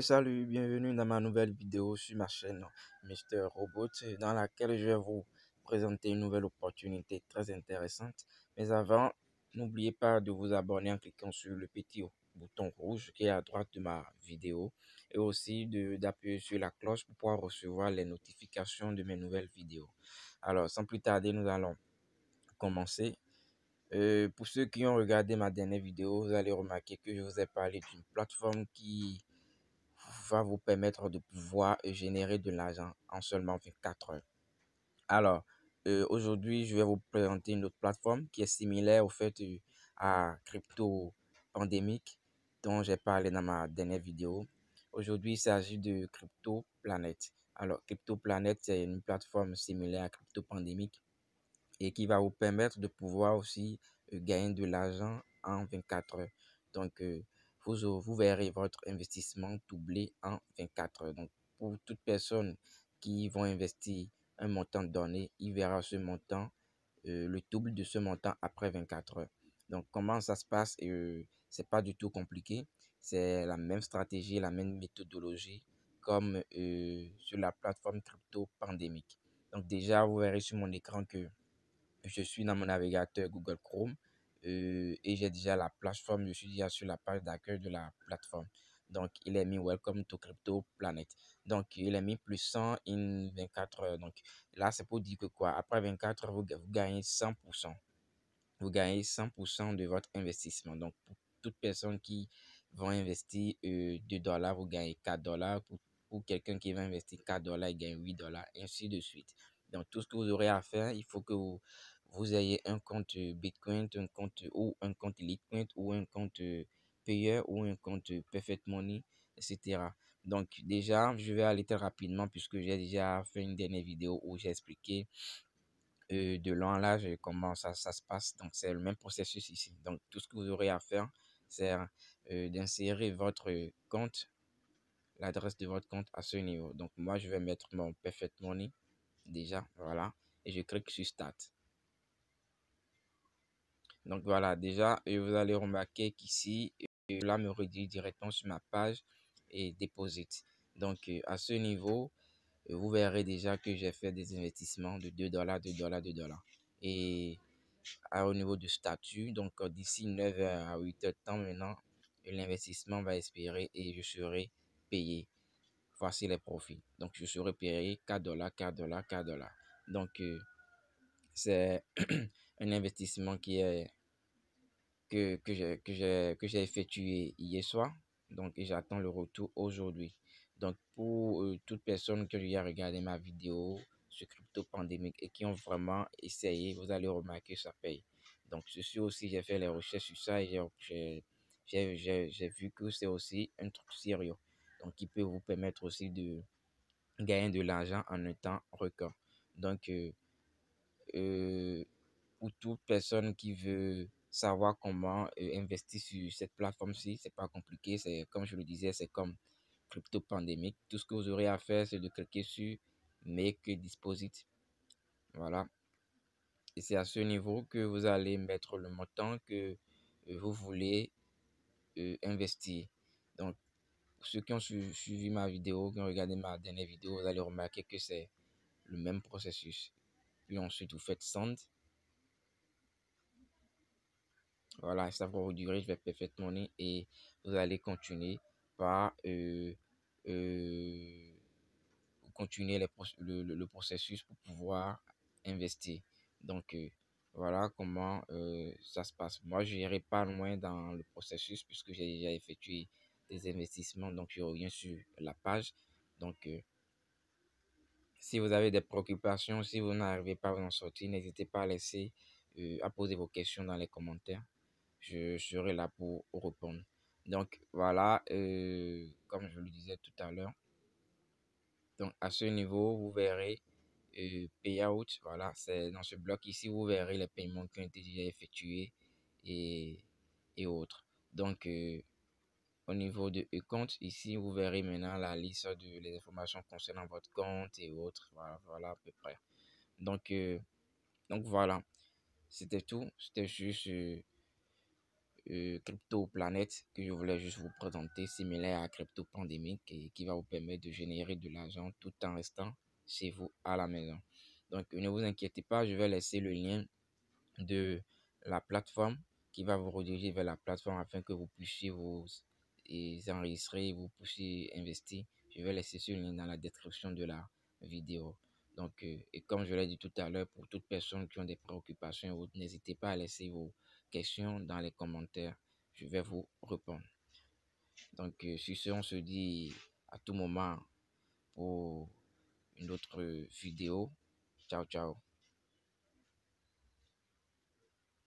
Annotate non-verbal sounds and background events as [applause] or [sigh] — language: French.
Salut, bienvenue dans ma nouvelle vidéo sur ma chaîne Mister Robot dans laquelle je vais vous présenter une nouvelle opportunité très intéressante. Mais avant, n'oubliez pas de vous abonner en cliquant sur le petit bouton rouge qui est à droite de ma vidéo et aussi d'appuyer sur la cloche pour pouvoir recevoir les notifications de mes nouvelles vidéos. Alors, sans plus tarder, nous allons commencer. Euh, pour ceux qui ont regardé ma dernière vidéo, vous allez remarquer que je vous ai parlé d'une plateforme qui vous permettre de pouvoir générer de l'argent en seulement 24 heures. Alors, euh, aujourd'hui, je vais vous présenter une autre plateforme qui est similaire au fait euh, à Crypto Pandémique dont j'ai parlé dans ma dernière vidéo. Aujourd'hui, il s'agit de Crypto planète Alors, Crypto planète c'est une plateforme similaire à Crypto Pandémique et qui va vous permettre de pouvoir aussi euh, gagner de l'argent en 24 heures. Donc, euh, vous, verrez votre investissement doublé en 24. heures. Donc, pour toute personne qui va investir un montant donné, il verra ce montant, euh, le double de ce montant après 24 heures. Donc, comment ça se passe euh, Ce n'est pas du tout compliqué. C'est la même stratégie, la même méthodologie comme sur la plateforme crypto pandémique. Donc, déjà, vous verrez sur mon écran que je suis dans mon navigateur Google Chrome. Euh, et j'ai déjà la plateforme, je suis déjà sur la page d'accueil de la plateforme. Donc, il est mis Welcome to Crypto Planet. Donc, il est mis plus 100 in 24 heures. Donc, là, c'est pour dire que quoi, après 24 heures, vous, gagnez 100%. Vous gagnez 100% de votre investissement. Donc, pour toute personne qui va investir euh, 2 dollars, vous gagnez 4 dollars. Pour, quelqu'un qui va investir 4 dollars, il gagne 8 dollars, ainsi de suite. Donc, tout ce que vous aurez à faire, il faut que vous vous avez un compte euh, Bitcoin, un compte euh, ou un compte Litecoin ou un compte euh, payeur ou un compte Perfect Money, etc. Donc déjà, je vais aller très rapidement puisque j'ai déjà fait une dernière vidéo où j'ai expliqué de là là comment ça, se passe. Donc c'est le même processus ici. Donc tout ce que vous aurez à faire, c'est d'insérer votre compte, l'adresse de votre compte à ce niveau. Donc moi, je vais mettre mon Perfect Money déjà, voilà, et je clique sur Start donc voilà déjà vous allez remarquer qu'ici euh, là me redirige directement sur ma page et déposite donc euh, à ce niveau euh, vous verrez déjà que j'ai fait des investissements de 2 dollars 2 dollars 2 dollars et à, au niveau du statut donc d'ici 9 à 8 heures temps maintenant l'investissement va expirer et je serai payé voici les profits donc je serai payé 4 dollars 4 dollars 4 dollars donc c'est [clears throat] un investissement qui est, que, que j'ai effectué hier soir. Donc, j'attends le retour aujourd'hui. Donc, pour euh, toute personne qui a regardé ma vidéo sur crypto pandémique et qui ont vraiment essayé, vous allez remarquer que ça paye. Donc, suis aussi, j'ai fait les recherches sur ça et j'ai vu que c'est aussi un truc sérieux. Donc, qui peut vous permettre aussi de gagner de l'argent en un temps record. Donc, euh, euh, pour toute personne qui veut savoir comment euh, investir sur cette plateforme-ci. C'est pas compliqué. C'est comme je le disais, c'est comme crypto pandémique. Tout ce que vous aurez à faire, c'est de cliquer sur Make Deposit. Voilà. Et c'est à ce niveau que vous allez mettre le montant que euh, vous voulez euh, investir. Donc, ceux qui ont suivi ma vidéo, qui ont regardé ma dernière vidéo, vous allez remarquer que c'est le même processus. Puis ensuite, vous faites send. Voilà, ça va vous durer. Je vais perfect money et vous allez continuer par euh, euh, continuer le, processus pour pouvoir investir. Donc, euh, voilà comment ça se passe. Moi, je n'irai pas loin dans le processus puisque j'ai déjà effectué des investissements. Donc, je reviens sur la page. Donc, si vous avez des préoccupations, si vous n'arrivez pas à vous en sortir, n'hésitez pas à laisser, euh, à poser vos questions dans les commentaires. Je serai là pour répondre. Donc voilà, euh, comme je le disais tout à l'heure, donc à ce niveau, vous verrez euh, payout, voilà, c'est dans ce bloc ici, vous verrez les paiements qui ont été déjà effectués et, autres. Donc, au niveau de e compte Ici, vous verrez maintenant la liste de les informations concernant votre compte et autres. Voilà, à peu près. Donc, euh, donc voilà. C'était tout. C'était juste euh, euh, Crypto Planète que je voulais juste vous présenter, similaire à Crypto Pandémique et qui va vous permettre de générer de l'argent tout en restant chez vous à la maison. Donc, ne vous inquiétez pas, je vais laisser le lien de la plateforme qui va vous rediriger vers la plateforme afin que vous puissiez vous et enregistrer et vous pouvez investir. Je vais laisser ce lien dans la description de la vidéo. Donc, euh, et comme je l'ai dit tout à l'heure, pour toutes personne qui ont des préoccupations n'hésitez pas à laisser vos questions dans les commentaires. Je vais vous répondre. Donc, si euh, sur ce, on se dit à tout moment pour une autre vidéo. Ciao, ciao.